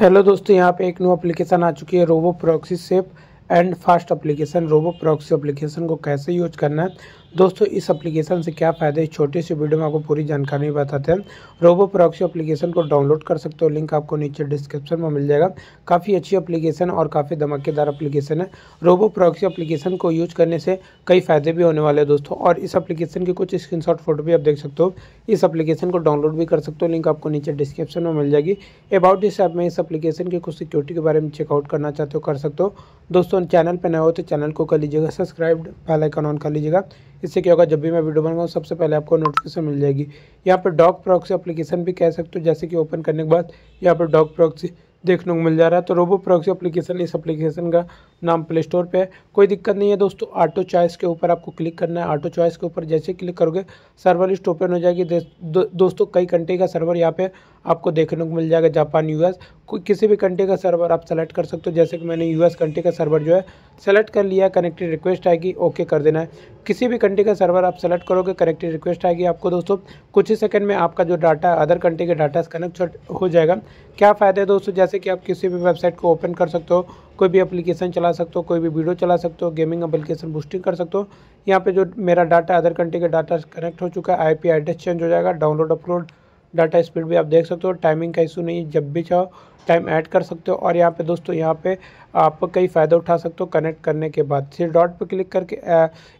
hello दोस्तों यहाँ पे एक न्यू एप्लीकेशन आ चुकी है robo proxy safe and fast application robo proxy application को कैसे यूज करना है दोस्तों इस एप्लीकेशन से क्या फ़ायदा है छोटी सी वीडियो में आपको पूरी जानकारी बताते हैं रोबो प्रॉक्सी एप्लीकेशन को डाउनलोड कर सकते हो लिंक आपको नीचे डिस्क्रिप्शन में मिल जाएगा काफ़ी अच्छी एप्लीकेशन और काफ़ी धमाकेदार एप्लीकेशन है रोबो प्रॉक्सी एप्लीकेशन को यूज करने से कई फ़ायदे भी होने वाले हैं दोस्तों और इस एप्लीकेशन की कुछ स्क्रीन फोटो भी आप देख सकते हो इस एप्लीकेशन को डाउनलोड भी कर सकते हो लिंक आपको नीचे डिस्क्रिप्शन में मिल जाएगी अबाउट इस ऐप में इस एप्लीकेशन की कुछ सिक्योरिटी के बारे में चेकआउट करना चाहते हो कर सकते हो दोस्तों चैनल पर नए हो तो चैनल को कर लीजिएगा सब्सक्राइब बेल आइकन ऑन कर लीजिएगा इससे क्या होगा जब भी मैं वीडियो बनाऊँगा सबसे पहले आपको नोटिफिकेशन मिल जाएगी यहाँ पर डॉग प्रॉक्सी अप्लीकेशन भी कह सकते हो जैसे कि ओपन करने के बाद यहाँ पर डॉग प्रॉक्सी देखने को मिल जा रहा है तो रोबो प्रॉक्सी अप्लीकेशन इस एप्लीकेशन का नाम प्ले स्टोर पर है कोई दिक्कत नहीं है दोस्तों ऑटो चॉइस के ऊपर आपको क्लिक करना है ऑटो चॉइस के ऊपर जैसे क्लिक करोगे सर्वर लिस्ट ओपन हो जाएगी दो, दोस्तों कई कंट्री का सर्वर यहाँ पे आपको देखने को मिल जाएगा जापान यूएस कोई किसी भी कंट्री का सर्वर आप सेलेक्ट कर सकते हो जैसे कि मैंने यूएस कंट्री का सर्वर जो है सेलेक्ट कर लिया कनेक्टेड रिक्वेस्ट आएगी ओके कर देना है किसी भी कंट्री का सर्वर आप सेलेक्ट करोगे करेक्ट रिक्वेस्ट आएगी आपको दोस्तों कुछ ही सेकंड में आपका जो डाटा अदर कंट्री के डाटा कनेक्ट हो जाएगा क्या फ़ायदा है दोस्तों जैसे कि आप किसी भी वेबसाइट को ओपन कर सकते हो कोई भी एप्लीकेशन चला सकते हो कोई भी वीडियो चला सकते हो गेमिंग एप्लीकेशन बूस्टिंग कर सकते हो यहाँ पर जो मेरा डाटा अदर कंट्री का डाटा कनेक्ट हो चुका है आई एड्रेस चेंज हो जाएगा डाउनलोड अपलोड डाटा स्पीड भी आप देख सकते हो टाइमिंग का इशू नहीं जब भी चाहो टाइम ऐड कर सकते हो और यहाँ पे दोस्तों यहाँ पे आप कई फ़ायदा उठा सकते हो कनेक्ट करने के बाद सिर्फ डॉट पे क्लिक करके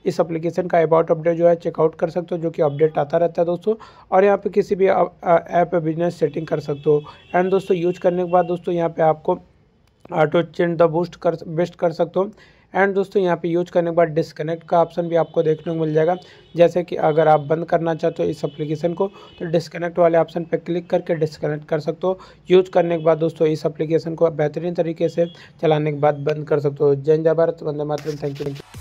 इस एप्लीकेशन का अबाउट अपडेट जो है चेकआउट कर सकते हो जो कि अपडेट आता रहता है दोस्तों और यहाँ पे किसी भी ऐप बिजनेस सेटिंग कर सकते हो एंड दोस्तों यूज करने के बाद दोस्तों यहाँ पर आपको ऑटो चेंज द बूस्ट कर बेस्ट कर सकते हो एंड दोस्तों यहाँ पे यूज करने के बाद डिसकनेक्ट का ऑप्शन भी आपको देखने को मिल जाएगा जैसे कि अगर आप बंद करना चाहते हो इस एप्लीकेशन को तो डिसकनेक्ट वाले ऑप्शन पर क्लिक करके डिसकनेक्ट कर सकते हो यूज करने के बाद दोस्तों इस एप्लीकेशन को बेहतरीन तरीके से चलाने के बाद बंद कर सकते हो जय जय भारत वंदे मातरम थैंक यू